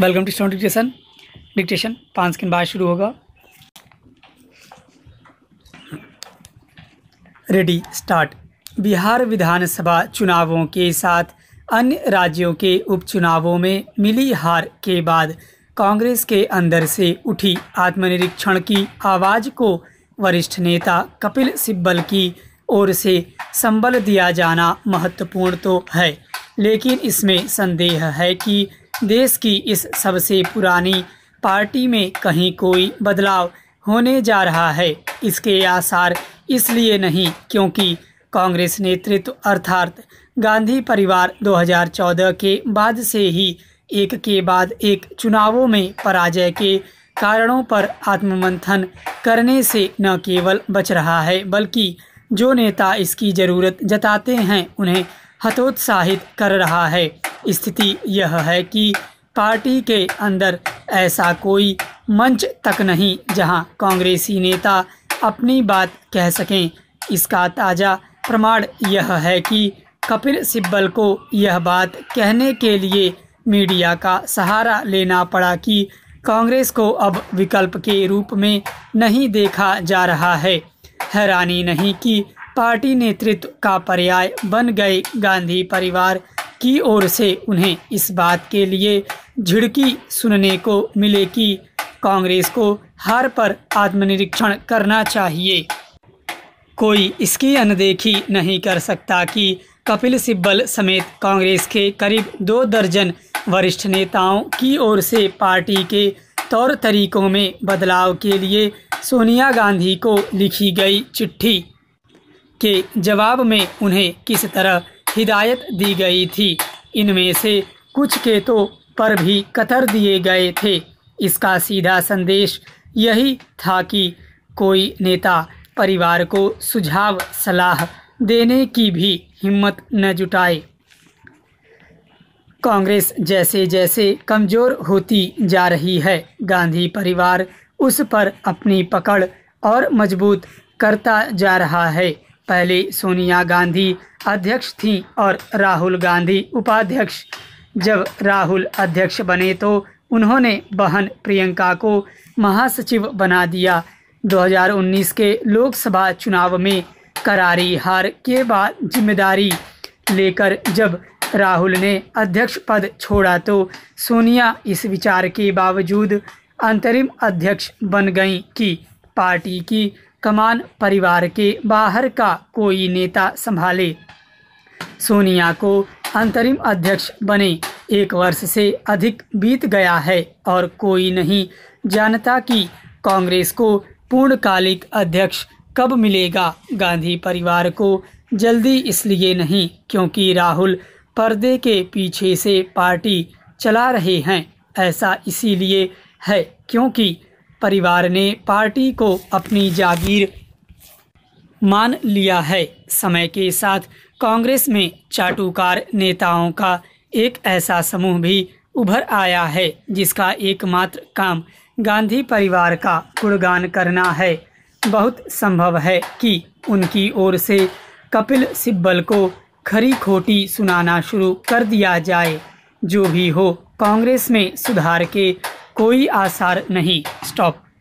welcome to steno dictation dictation पाँच second बाद शुरू होगा रेडी स्टार्ट बिहार विधानसभा चुनावों के साथ अन्य राज्यों के उपचुनावों में मिली हार के बाद कांग्रेस के अंदर से उठी आत्मनिरीक्षण की आवाज़ को वरिष्ठ नेता कपिल सिब्बल की ओर से संबल दिया जाना महत्वपूर्ण तो है लेकिन इसमें संदेह है कि देश की इस सबसे पुरानी पार्टी में कहीं कोई बदलाव होने जा रहा है इसके आसार इसलिए नहीं क्योंकि कांग्रेस नेतृत्व अर्थात गांधी परिवार 2014 के बाद से ही एक के बाद एक चुनावों में पराजय के कारणों पर आत्ममंथन करने से न केवल बच रहा है बल्कि जो नेता इसकी ज़रूरत जताते हैं उन्हें हतोत्साहित कर रहा है स्थिति यह है कि पार्टी के अंदर ऐसा कोई मंच तक नहीं जहां कांग्रेसी नेता अपनी बात कह सकें इसका ताज़ा प्रमाण यह है कि कपिल सिब्बल को यह बात कहने के लिए मीडिया का सहारा लेना पड़ा कि कांग्रेस को अब विकल्प के रूप में नहीं देखा जा रहा है हैरानी नहीं कि पार्टी नेतृत्व का पर्याय बन गए गांधी परिवार की ओर से उन्हें इस बात के लिए झिड़की सुनने को मिले कि कांग्रेस को हार पर आत्मनिरीक्षण करना चाहिए कोई इसकी अनदेखी नहीं कर सकता कि कपिल सिब्बल समेत कांग्रेस के करीब दो दर्जन वरिष्ठ नेताओं की ओर से पार्टी के तौर तरीकों में बदलाव के लिए सोनिया गांधी को लिखी गई चिट्ठी के जवाब में उन्हें किस तरह हिदायत दी गई थी इनमें से कुछ के तो पर भी कतर दिए गए थे इसका सीधा संदेश यही था कि कोई नेता परिवार को सुझाव सलाह देने की भी हिम्मत न जुटाए कांग्रेस जैसे जैसे कमज़ोर होती जा रही है गांधी परिवार उस पर अपनी पकड़ और मजबूत करता जा रहा है पहले सोनिया गांधी अध्यक्ष थी और राहुल गांधी उपाध्यक्ष जब राहुल अध्यक्ष बने तो उन्होंने बहन प्रियंका को महासचिव बना दिया 2019 के लोकसभा चुनाव में करारी हार के बाद जिम्मेदारी लेकर जब राहुल ने अध्यक्ष पद छोड़ा तो सोनिया इस विचार के बावजूद अंतरिम अध्यक्ष बन गई कि पार्टी की कमान परिवार के बाहर का कोई नेता संभाले सोनिया को अंतरिम अध्यक्ष बने एक वर्ष से अधिक बीत गया है और कोई नहीं जानता कि कांग्रेस को पूर्णकालिक अध्यक्ष कब मिलेगा गांधी परिवार को जल्दी इसलिए नहीं क्योंकि राहुल पर्दे के पीछे से पार्टी चला रहे हैं ऐसा इसीलिए है क्योंकि परिवार ने पार्टी को अपनी जागीर मान लिया है समय के साथ कांग्रेस में चाटुकार नेताओं का एक ऐसा समूह भी उभर आया है जिसका एकमात्र काम गांधी परिवार का गुणगान करना है बहुत संभव है कि उनकी ओर से कपिल सिब्बल को खरी खोटी सुनाना शुरू कर दिया जाए जो भी हो कांग्रेस में सुधार के कोई आसार नहीं स्टॉप